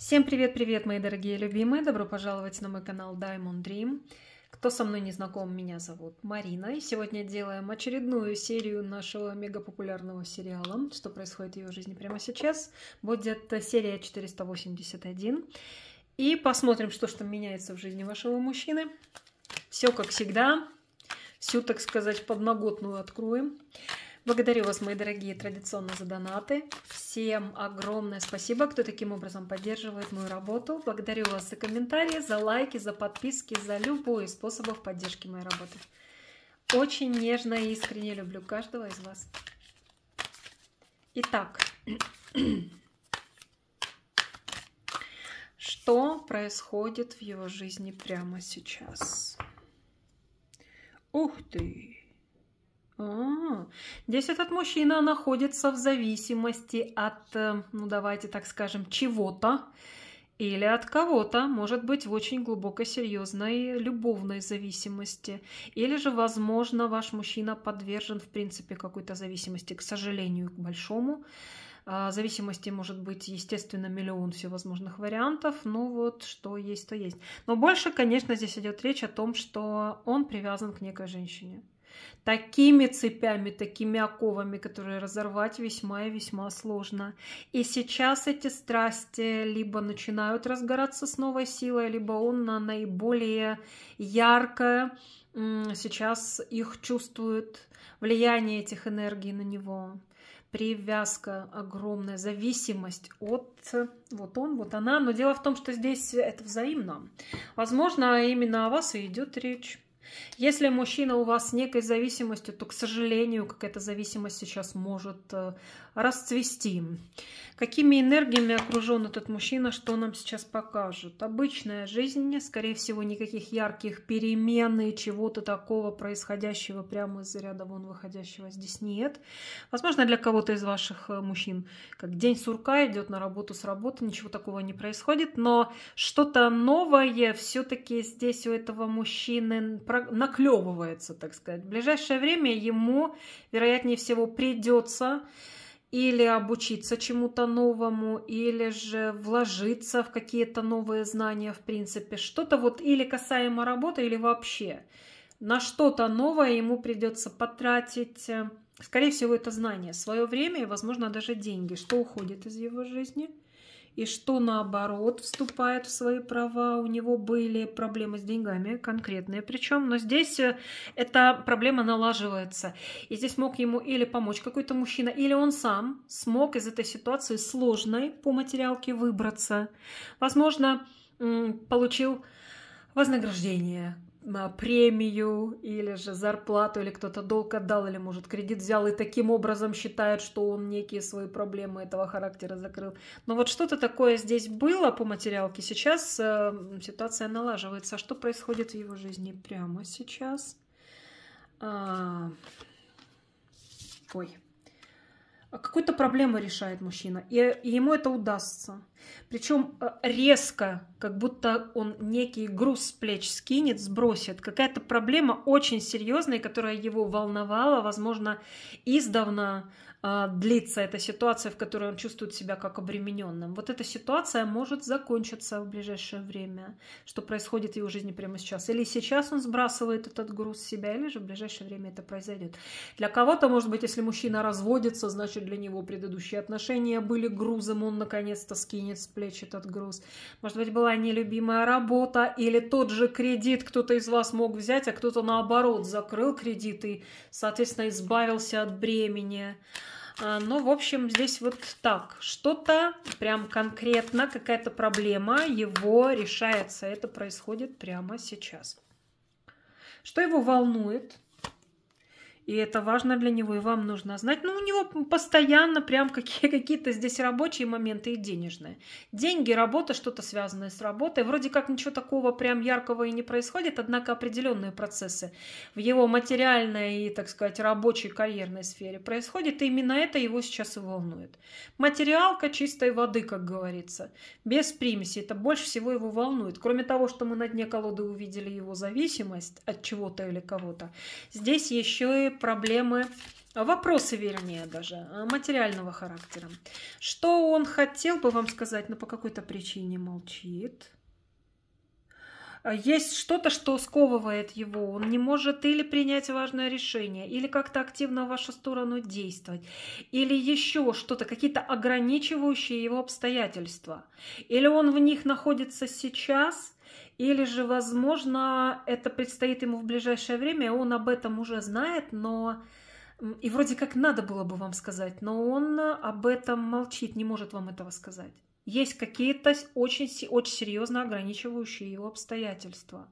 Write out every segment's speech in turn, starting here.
Всем привет-привет, мои дорогие любимые! Добро пожаловать на мой канал Diamond Dream. Кто со мной не знаком, меня зовут Марина. И сегодня делаем очередную серию нашего мегапопулярного сериала «Что происходит в ее жизни прямо сейчас». Будет серия 481. И посмотрим, что что меняется в жизни вашего мужчины. Все как всегда. Всю, так сказать, подноготную Откроем Благодарю вас, мои дорогие, традиционно за донаты. Всем огромное спасибо, кто таким образом поддерживает мою работу. Благодарю вас за комментарии, за лайки, за подписки, за любые способы поддержки моей работы. Очень нежно и искренне люблю каждого из вас. Итак, что происходит в его жизни прямо сейчас? Ух ты! здесь этот мужчина находится в зависимости от, эм, ну давайте так скажем, чего-то или от кого-то, может быть, в очень глубоко серьезной любовной зависимости. Или же, возможно, ваш мужчина подвержен, в принципе, какой-то зависимости, к сожалению, к большому. А, зависимости может быть, естественно, миллион всевозможных вариантов, ну вот что есть, то есть. Но больше, конечно, здесь идет речь о том, что он привязан к некой женщине такими цепями, такими оковами, которые разорвать весьма и весьма сложно. И сейчас эти страсти либо начинают разгораться с новой силой, либо он на наиболее яркое сейчас их чувствует, влияние этих энергий на него. Привязка огромная, зависимость от вот он, вот она. Но дело в том, что здесь это взаимно. Возможно, именно о вас и идет речь. Если мужчина у вас с некой зависимостью, то, к сожалению, какая-то зависимость сейчас может э, расцвести. Какими энергиями окружен этот мужчина, что нам сейчас покажут? Обычная жизнь, скорее всего, никаких ярких перемен и чего-то такого происходящего прямо из ряда вон выходящего здесь нет. Возможно, для кого-то из ваших э, мужчин, как день сурка, идет на работу с работы, ничего такого не происходит, но что-то новое все-таки здесь у этого мужчины наклевывается, так сказать. В ближайшее время ему, вероятнее всего, придется или обучиться чему-то новому, или же вложиться в какие-то новые знания, в принципе, что-то вот или касаемо работы, или вообще. На что-то новое ему придется потратить, э, скорее всего, это знание, свое время и, возможно, даже деньги, что уходит из его жизни – и что наоборот вступает в свои права. У него были проблемы с деньгами конкретные причем, но здесь э, эта проблема налаживается. И здесь мог ему или помочь какой-то мужчина, или он сам смог из этой ситуации сложной по материалке выбраться. Возможно, получил вознаграждение, а, премию или же зарплату, или кто-то долг отдал, или, может, кредит взял, и таким образом считает, что он некие свои проблемы этого характера закрыл. Но вот что-то такое здесь было по материалке. Сейчас э, ситуация налаживается. А что происходит в его жизни прямо сейчас? А... Ой. А какую-то проблему решает мужчина, и, и ему это удастся. Причем э, резко, как будто он некий груз с плеч скинет, сбросит. Какая-то проблема очень серьезная, которая его волновала, возможно, издавна э, длится эта ситуация, в которой он чувствует себя как обремененным. Вот эта ситуация может закончиться в ближайшее время, что происходит в его жизни прямо сейчас. Или сейчас он сбрасывает этот груз с себя, или же в ближайшее время это произойдет. Для кого-то, может быть, если мужчина разводится, значит, для него предыдущие отношения были грузом, он наконец-то скинет снимет с плеч этот груз. Может быть, была нелюбимая работа или тот же кредит кто-то из вас мог взять, а кто-то наоборот закрыл кредит и, соответственно, избавился от бремени. А, ну, в общем, здесь вот так. Что-то прям конкретно, какая-то проблема его решается. Это происходит прямо сейчас. Что его волнует? и это важно для него, и вам нужно знать. Ну, у него постоянно прям какие-то здесь рабочие моменты и денежные. Деньги, работа, что-то связанное с работой. Вроде как ничего такого прям яркого и не происходит, однако определенные процессы в его материальной и, так сказать, рабочей карьерной сфере происходят, и именно это его сейчас и волнует. Материалка чистой воды, как говорится, без примеси. Это больше всего его волнует. Кроме того, что мы на дне колоды увидели его зависимость от чего-то или кого-то, здесь еще и проблемы, а, вопросы, вернее, даже а, материального характера. Что он хотел бы вам сказать, но по какой-то причине молчит. А, есть что-то, что сковывает его. Он не может или принять важное решение, или как-то активно в вашу сторону действовать, или еще что-то, какие-то ограничивающие его обстоятельства. Или он в них находится сейчас – или же, возможно, это предстоит ему в ближайшее время, он об этом уже знает, но... И вроде как надо было бы вам сказать, но он об этом молчит, не может вам этого сказать. Есть какие-то очень, очень серьезно ограничивающие его обстоятельства.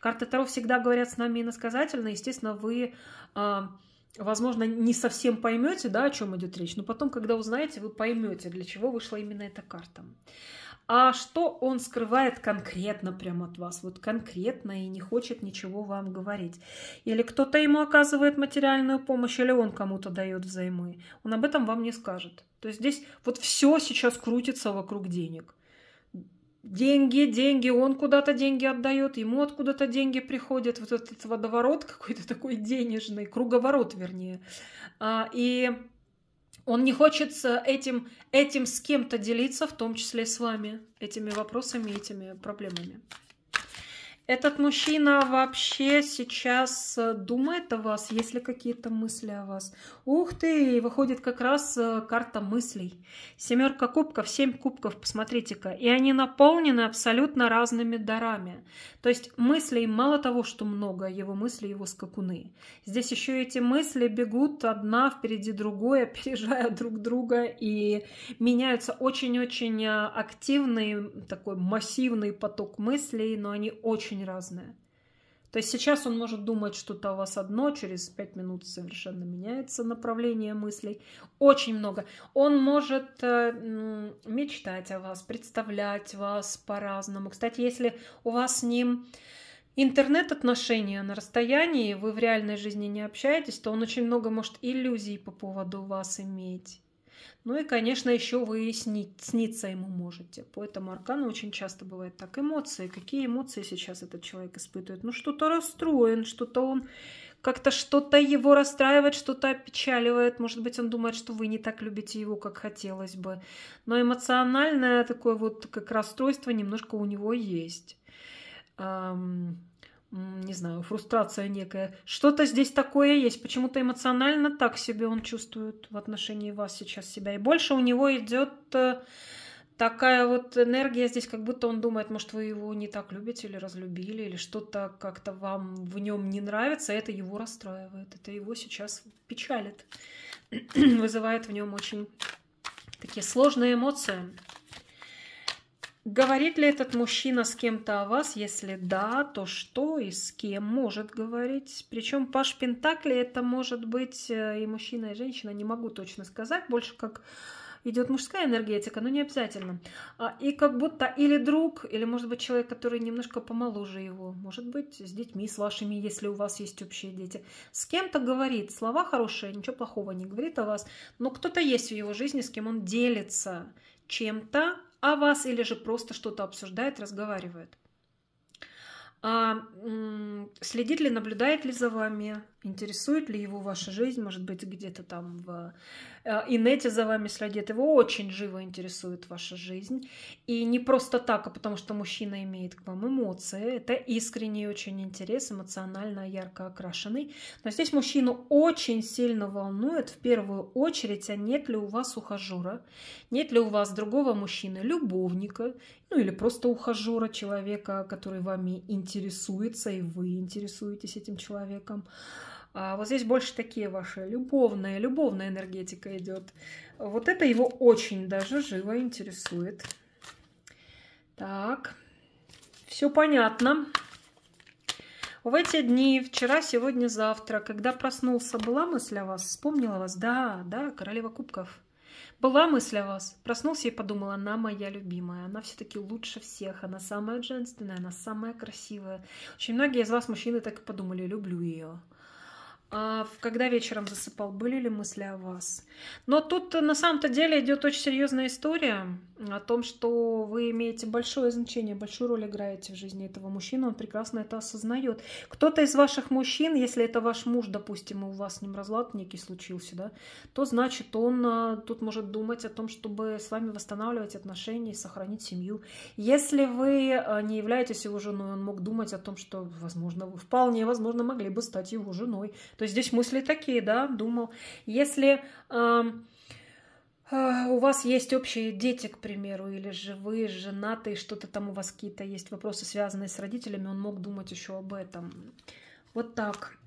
Карты Таро всегда говорят с нами иносказательно. Естественно, вы, а, возможно, не совсем поймете, да, о чем идет речь, но потом, когда узнаете, вы поймете, для чего вышла именно эта карта а что он скрывает конкретно прямо от вас, вот конкретно и не хочет ничего вам говорить. Или кто-то ему оказывает материальную помощь, или он кому-то дает взаймы. Он об этом вам не скажет. То есть здесь вот все сейчас крутится вокруг денег. Деньги, деньги, он куда-то деньги отдает, ему откуда-то деньги приходят, вот этот водоворот какой-то такой денежный, круговорот вернее. А, и он не хочет этим, этим с кем-то делиться, в том числе с вами, этими вопросами, этими проблемами. Этот мужчина вообще сейчас э, думает о вас, есть ли какие-то мысли о вас? Ух ты, выходит как раз э, карта мыслей. Семерка кубков, семь кубков, посмотрите-ка. И они наполнены абсолютно разными дарами. То есть мыслей мало того, что много, его мысли, его скакуны. Здесь еще эти мысли бегут одна впереди другой, опережая друг друга и меняются очень-очень э, активный такой массивный поток мыслей, но они очень очень разное. То есть сейчас он может думать что-то у вас одно, через пять минут совершенно меняется направление мыслей. Очень много. Он может э, мечтать о вас, представлять вас по-разному. Кстати, если у вас с ним интернет-отношения на расстоянии, вы в реальной жизни не общаетесь, то он очень много может иллюзий по поводу вас иметь. Ну и, конечно, еще вы снить, сниться ему можете. Поэтому этому аркану очень часто бывает так. Эмоции. Какие эмоции сейчас этот человек испытывает? Ну, что-то расстроен, что-то он... Как-то что-то его расстраивает, что-то опечаливает. Может быть, он думает, что вы не так любите его, как хотелось бы. Но эмоциональное такое вот как расстройство немножко у него есть не знаю, фрустрация некая. Что-то здесь такое есть. Почему-то эмоционально так себе он чувствует в отношении вас сейчас себя. И больше у него идет э, такая вот энергия здесь, как будто он думает, может, вы его не так любите или разлюбили, или что-то как-то вам в нем не нравится, это его расстраивает, это его сейчас печалит, вызывает в нем очень такие сложные эмоции. Говорит ли этот мужчина с кем-то о вас? Если да, то что и с кем может говорить? Причем Паш Пентакли это может быть э, и мужчина, и женщина, не могу точно сказать, больше как идет мужская энергетика, но не обязательно. А, и как будто или друг, или может быть человек, который немножко помоложе его, может быть с детьми, с вашими, если у вас есть общие дети. С кем-то говорит, слова хорошие, ничего плохого не говорит о вас, но кто-то есть в его жизни, с кем он делится чем-то, о вас или же просто что-то обсуждает, разговаривает. А, следит ли, наблюдает ли за вами, Интересует ли его ваша жизнь, может быть, где-то там в э, инете за вами следит. Его очень живо интересует ваша жизнь. И не просто так, а потому что мужчина имеет к вам эмоции. Это искренний очень интерес, эмоционально ярко окрашенный. Но здесь мужчину очень сильно волнует в первую очередь, а нет ли у вас ухажера, нет ли у вас другого мужчины, любовника, ну или просто ухажера, человека, который вами интересуется, и вы интересуетесь этим человеком. А вот здесь больше такие ваши любовная, любовная энергетика идет. Вот это его очень даже живо интересует. Так, все понятно. В эти дни, вчера, сегодня, завтра, когда проснулся, была мысль о вас, вспомнила вас, да, да, королева кубков. Была мысль о вас, проснулся и подумала, она моя любимая, она все-таки лучше всех, она самая женственная, она самая красивая. Очень многие из вас, мужчины, так и подумали, люблю ее. А когда вечером засыпал, были ли мысли о вас? Но тут э, на самом-то деле идет очень серьезная история о том, что вы имеете большое значение, большую роль играете в жизни этого мужчины, он прекрасно это осознает. Кто-то из ваших мужчин, если это ваш муж, допустим, и у вас с ним разлад некий случился, да, то значит он э, тут может думать о том, чтобы с вами восстанавливать отношения и сохранить семью. Если вы э, не являетесь его женой, он мог думать о том, что, возможно, вы вполне возможно могли бы стать его женой то есть здесь мысли такие, да, думал. Если э, э, у вас есть общие дети, к примеру, или же вы женаты, что-то там у вас какие-то есть вопросы, связанные с родителями, он мог думать еще об этом. Вот так.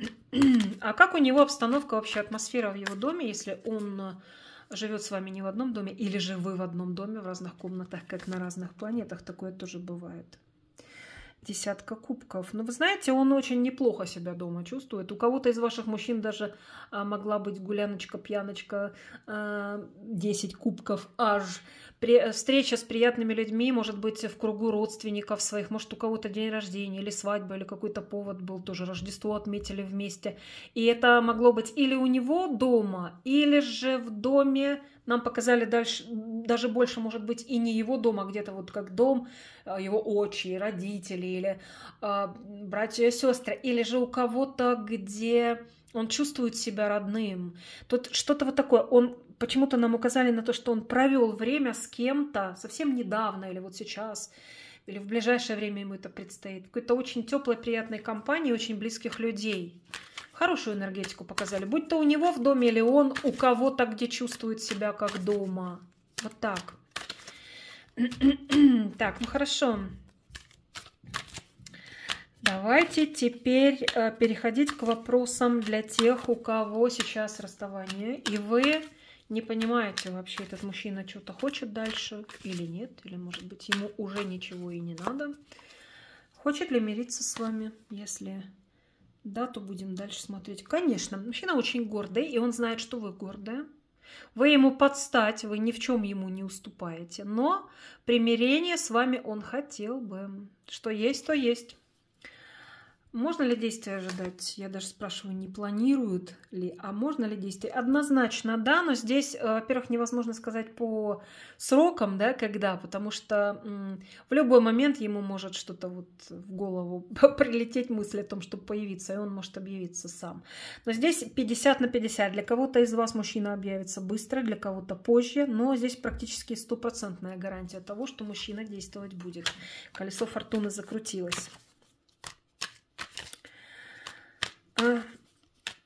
А как у него обстановка, вообще атмосфера в его доме, если он а, живет с вами не в одном доме, или же вы в одном доме в разных комнатах, как на разных планетах, такое тоже бывает десятка кубков. Но ну, вы знаете, он очень неплохо себя дома чувствует. У кого-то из ваших мужчин даже а, могла быть гуляночка, пьяночка, 10 а, кубков аж при, э, встреча с приятными людьми, может быть, в кругу родственников своих, может, у кого-то день рождения или свадьба, или какой-то повод был, тоже Рождество отметили вместе. И это могло быть или у него дома, или же в доме, нам показали дальше, даже больше, может быть, и не его дома, а где-то вот как дом, э, его очи, родители или э, братья и сестры, или же у кого-то, где он чувствует себя родным. Тут что-то вот такое. Он почему-то нам указали на то, что он провел время с кем-то совсем недавно или вот сейчас, или в ближайшее время ему это предстоит. Какой-то очень теплой, приятной компании, очень близких людей. Хорошую энергетику показали. Будь то у него в доме или он у кого-то, где чувствует себя как дома. Вот так. Так, ну хорошо. Давайте теперь э, переходить к вопросам для тех, у кого сейчас расставание, и вы не понимаете вообще, этот мужчина что-то хочет дальше или нет, или, может быть, ему уже ничего и не надо. Хочет ли мириться с вами? Если да, то будем дальше смотреть. Конечно, мужчина очень гордый, и он знает, что вы гордая. Вы ему подстать, вы ни в чем ему не уступаете. Но примирение с вами он хотел бы. Что есть, то есть. Можно ли действия ожидать? Я даже спрашиваю, не планируют ли, а можно ли действия? Однозначно, да, но здесь, э, во-первых, невозможно сказать по срокам, да, когда, потому что в любой момент ему может что-то вот в голову прилететь мысль о том, чтобы появиться, и он может объявиться сам. Но здесь 50 на 50. Для кого-то из вас мужчина объявится быстро, для кого-то позже, но здесь практически стопроцентная гарантия того, что мужчина действовать будет. Колесо фортуны закрутилось. А,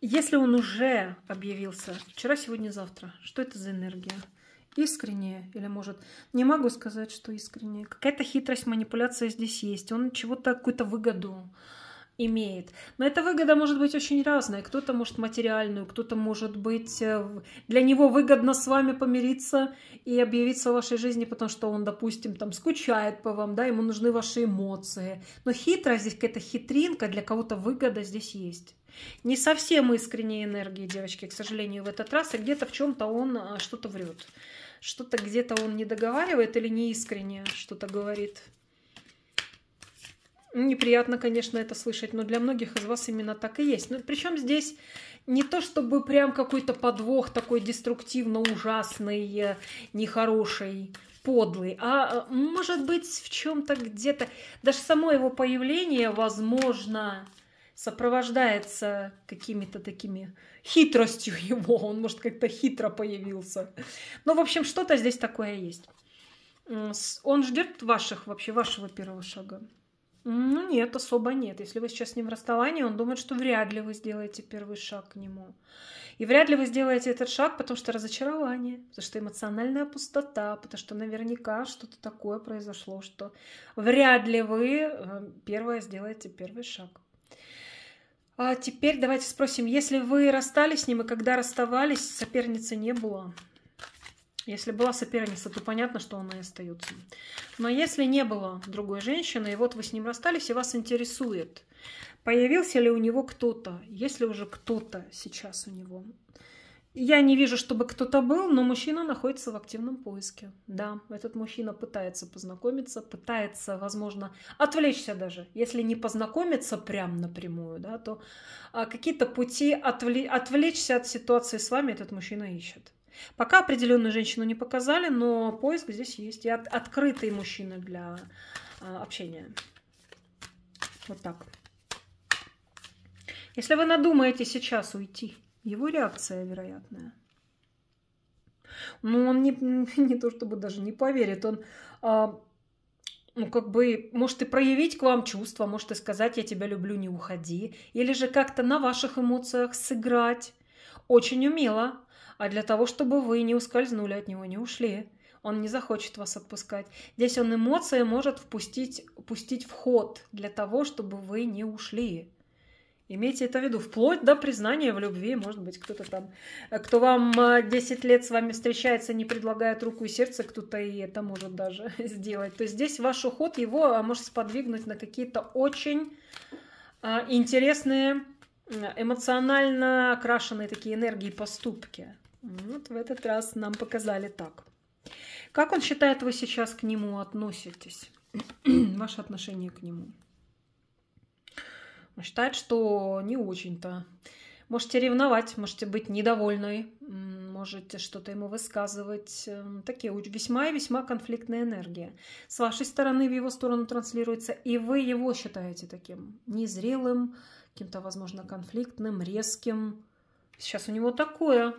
если он уже объявился вчера, сегодня, завтра, что это за энергия? Искренне или может? Не могу сказать, что искренне. Какая-то хитрость, манипуляция здесь есть. Он чего-то, какую-то выгоду имеет. Но эта выгода может быть очень разная. Кто-то может материальную, кто-то может быть... Э, для него выгодно с вами помириться и объявиться в вашей жизни, потому что он, допустим, там скучает по вам, да, ему нужны ваши эмоции. Но хитрость здесь, какая-то хитринка, для кого-то выгода здесь есть. Не совсем искренние энергии, девочки, к сожалению, в этот раз, и а где-то в чем-то он э, что-то врет. Что-то где-то он не договаривает или не искренне что-то говорит. Неприятно, конечно, это слышать, но для многих из вас именно так и есть. Но ну, причем здесь не то, чтобы прям какой-то подвох такой деструктивно ужасный, э, нехороший, подлый, а э, может быть в чем-то где-то даже само его появление, возможно, сопровождается какими-то такими хитростью его. Он, может, как-то хитро появился. Но, ну, в общем, что-то здесь такое есть. Он ждет ваших вообще, вашего первого шага. Ну нет, особо нет. Если вы сейчас с ним в расставании, он думает, что вряд ли вы сделаете первый шаг к нему. И вряд ли вы сделаете этот шаг, потому что разочарование, потому что эмоциональная пустота, потому что наверняка что-то такое произошло, что вряд ли вы эм, первое сделаете первый шаг. А теперь давайте спросим, если вы расстались с ним и когда расставались, соперницы не было, если была соперница, то понятно, что она и остается. Но если не было другой женщины, и вот вы с ним расстались, и вас интересует, появился ли у него кто-то, есть ли уже кто-то сейчас у него. Я не вижу, чтобы кто-то был, но мужчина находится в активном поиске. Да, этот мужчина пытается познакомиться, пытается, возможно, отвлечься даже. Если не познакомиться прям напрямую, да, то а, какие-то пути отвле- отвлечься от ситуации с вами этот мужчина ищет. Пока определенную женщину не показали, но поиск здесь есть. И от, открытый мужчина для а, общения. Вот так. Если вы надумаете сейчас уйти, его реакция вероятная. Ну, он не, не то чтобы даже не поверит, он, а, ну, как бы, может и проявить к вам чувства, может и сказать «я тебя люблю, не уходи», или же как-то на ваших эмоциях сыграть. Очень умело, а для того, чтобы вы не ускользнули от него, не ушли. Он не захочет вас отпускать. Здесь он эмоции может впустить, пустить вход для того, чтобы вы не ушли. Имейте это в виду. Вплоть до признания в любви. Может быть, кто-то там, э, кто вам 10 э, лет с вами встречается, не предлагает руку и сердце, кто-то и это может даже сделать. То есть здесь ваш уход его э, может сподвигнуть на какие-то очень интересные, эмоционально окрашенные такие энергии поступки. Вот в этот раз нам показали так. Как он считает, вы сейчас к нему относитесь? Ваше отношение к нему? Он считает, что не очень-то. Можете ревновать, можете быть недовольной, можете что-то ему высказывать. Такие весьма и весьма конфликтная энергия. С вашей стороны в его сторону транслируется, и вы его считаете таким незрелым, каким-то, возможно, конфликтным, резким, Сейчас у него такое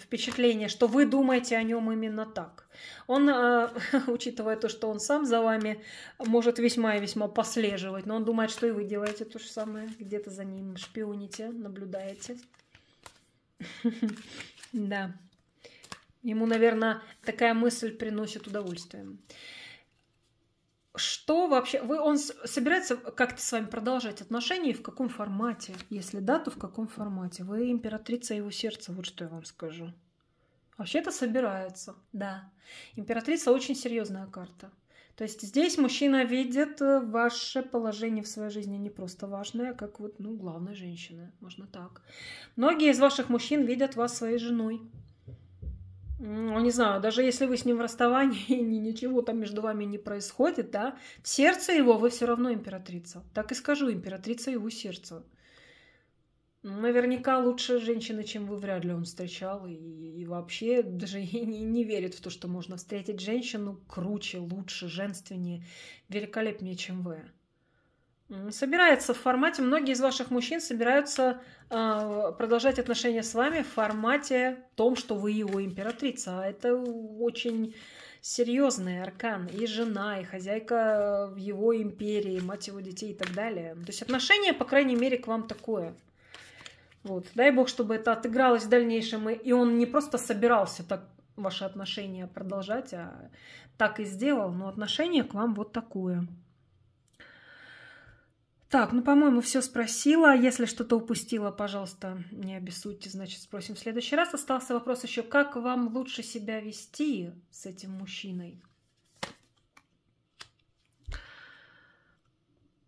впечатление, что вы думаете о нем именно так. Он, э, учитывая то, что он сам за вами может весьма и весьма послеживать, но он думает, что и вы делаете то же самое, где-то за ним шпионите, наблюдаете. Да. Ему, наверное, такая мысль приносит удовольствие что вообще... Вы, он собирается как-то с вами продолжать отношения и в каком формате? Если да, то в каком формате? Вы императрица его сердца, вот что я вам скажу. Вообще-то собирается, да. Императрица очень серьезная карта. То есть здесь мужчина видит э, ваше положение в своей жизни не просто важное, а как вот, ну, главная женщина, можно так. Многие из ваших мужчин видят вас своей женой ну, не знаю, даже если вы с ним в расставании, и ничего там между вами не происходит, да, в сердце его вы все равно императрица. Так и скажу, императрица его сердца. Наверняка лучше женщины, чем вы, вряд ли он встречал. И, и вообще даже и не, не верит в то, что можно встретить женщину круче, лучше, женственнее, великолепнее, чем вы. Собирается в формате, многие из ваших мужчин собираются э, продолжать отношения с вами в формате том, что вы его императрица. А это очень серьезный аркан. И жена, и хозяйка в его империи, мать его детей и так далее. То есть отношение, по крайней мере, к вам такое. Вот. Дай бог, чтобы это отыгралось в дальнейшем, и он не просто собирался так ваши отношения продолжать, а так и сделал. Но отношение к вам вот такое. Так, ну, по-моему, все спросила. Если что-то упустила, пожалуйста, не обессудьте, значит, спросим в следующий раз. Остался вопрос еще, как вам лучше себя вести с этим мужчиной?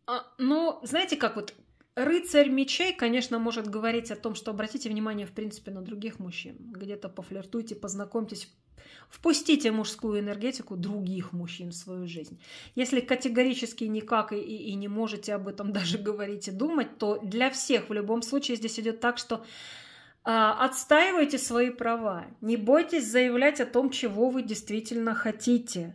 А, ну, знаете, как вот рыцарь мечей, конечно, может говорить о том, что обратите внимание, в принципе, на других мужчин. Где-то пофлиртуйте, познакомьтесь, Впустите мужскую энергетику других мужчин в свою жизнь. Если категорически никак и, и не можете об этом даже говорить и думать, то для всех в любом случае здесь идет так, что а, Отстаивайте свои права. Не бойтесь заявлять о том, чего вы действительно хотите.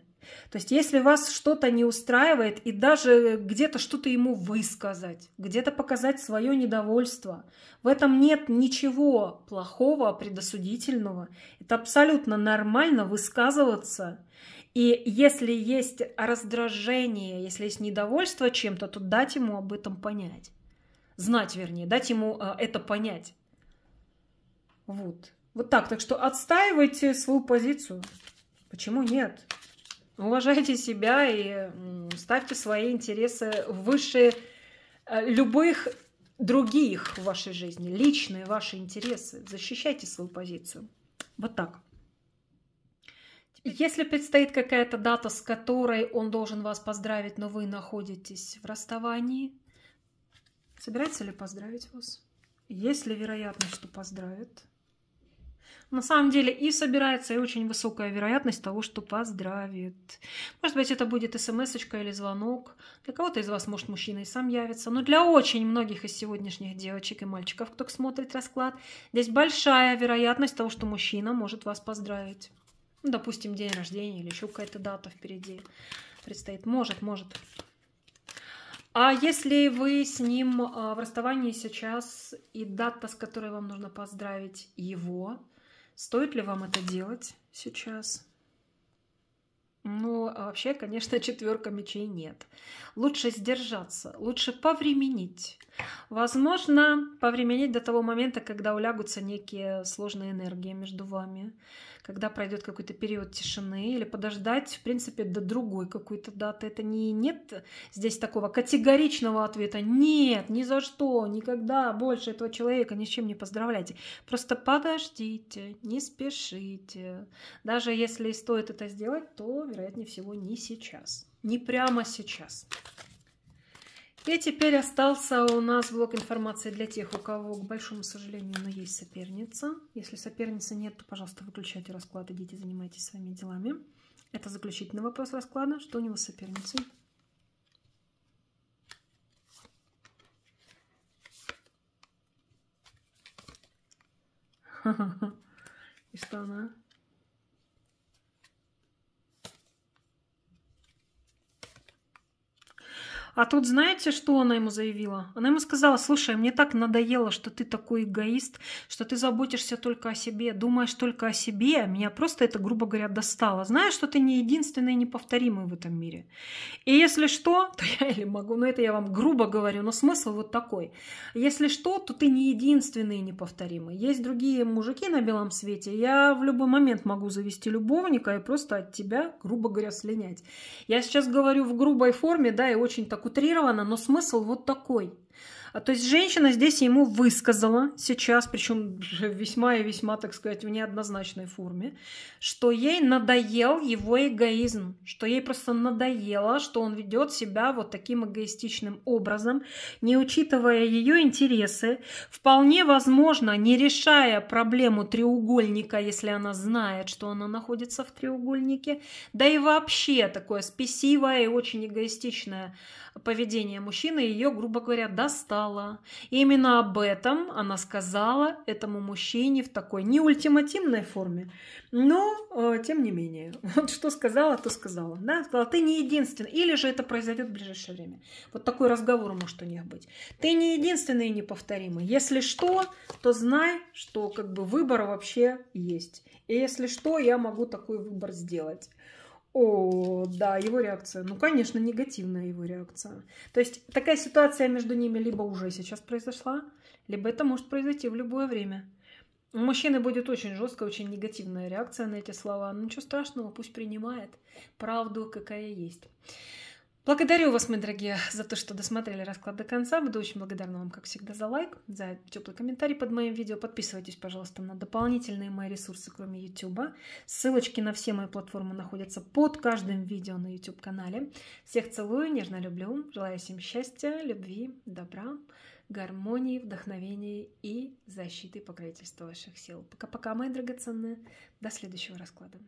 То есть если вас что-то не устраивает, и даже где-то что-то ему высказать, где-то показать свое недовольство, в этом нет ничего плохого, предосудительного. Это абсолютно нормально высказываться. И если есть раздражение, если есть недовольство чем-то, то дать ему об этом понять. Знать, вернее, дать ему э, это понять. Вот. Вот так. Так что отстаивайте свою позицию. Почему нет? уважайте себя и ставьте свои интересы выше э, любых других в вашей жизни, личные ваши интересы. Защищайте свою позицию. Вот так. Если предстоит какая-то дата, с которой он должен вас поздравить, но вы находитесь в расставании, собирается ли поздравить вас? Есть ли вероятность, что поздравит? на самом деле и собирается, и очень высокая вероятность того, что поздравит. Может быть, это будет смс или звонок. Для кого-то из вас, может, мужчина и сам явится. Но для очень многих из сегодняшних девочек и мальчиков, кто смотрит расклад, здесь большая вероятность того, что мужчина может вас поздравить. Ну, допустим, день рождения или еще какая-то дата впереди предстоит. Может, может. А если вы с ним а, в расставании сейчас, и дата, с которой вам нужно поздравить его, Стоит ли вам это делать сейчас? Ну, а вообще, конечно, четверка мечей нет. Лучше сдержаться, лучше повременить, Возможно, повременить до того момента, когда улягутся некие сложные энергии между вами, когда пройдет какой-то период тишины, или подождать, в принципе, до другой какой-то даты. Это не нет здесь такого категоричного ответа «нет, ни за что, никогда больше этого человека ни с чем не поздравляйте». Просто подождите, не спешите. Даже если стоит это сделать, то, вероятнее всего, не сейчас. Не прямо сейчас. И теперь остался у нас блок информации для тех, у кого, к большому сожалению, но есть соперница. Если соперницы нет, то, пожалуйста, выключайте расклад, идите, занимайтесь своими делами. Это заключительный вопрос расклада. Что у него с соперницей? И что она? А тут знаете, что она ему заявила? Она ему сказала, слушай, мне так надоело, что ты такой эгоист, что ты заботишься только о себе, думаешь только о себе. Меня просто это, грубо говоря, достало. Знаешь, что ты не единственный и неповторимый в этом мире. И если что, то я или могу, но ну, это я вам грубо говорю, но смысл вот такой. Если что, то ты не единственный и неповторимый. Есть другие мужики на белом свете. Я в любой момент могу завести любовника и просто от тебя, грубо говоря, слинять. Я сейчас говорю в грубой форме, да, и очень так так утрировано, но смысл вот такой. А, то есть женщина здесь ему высказала сейчас, причем весьма и весьма, так сказать, в неоднозначной форме, что ей надоел его эгоизм, что ей просто надоело, что он ведет себя вот таким эгоистичным образом, не учитывая ее интересы, вполне возможно, не решая проблему треугольника, если она знает, что она находится в треугольнике, да и вообще такое спесивое и очень эгоистичное поведение мужчины ее, грубо говоря, достало сказала. И именно об этом она сказала этому мужчине в такой не ультимативной форме, но э, тем не менее. Вот что сказала, то сказала. Да? Сказала, ты не единственный. Или же это произойдет в ближайшее время. Вот такой разговор может у них быть. Ты не единственный и неповторимый. Если что, то знай, что как бы выбор вообще есть. И если что, я могу такой выбор сделать. О, да, его реакция. Ну, конечно, негативная его реакция. То есть такая ситуация между ними либо уже сейчас произошла, либо это может произойти в любое время. У мужчины будет очень жесткая, очень негативная реакция на эти слова. Ну, ничего страшного, пусть принимает правду, какая есть. Благодарю вас, мои дорогие, за то, что досмотрели расклад до конца. Буду очень благодарна вам, как всегда, за лайк, за теплый комментарий под моим видео. Подписывайтесь, пожалуйста, на дополнительные мои ресурсы, кроме YouTube. Ссылочки на все мои платформы находятся под каждым видео на YouTube-канале. Всех целую, нежно люблю. Желаю всем счастья, любви, добра, гармонии, вдохновения и защиты и покровительства ваших сил. Пока-пока, мои драгоценные. До следующего расклада.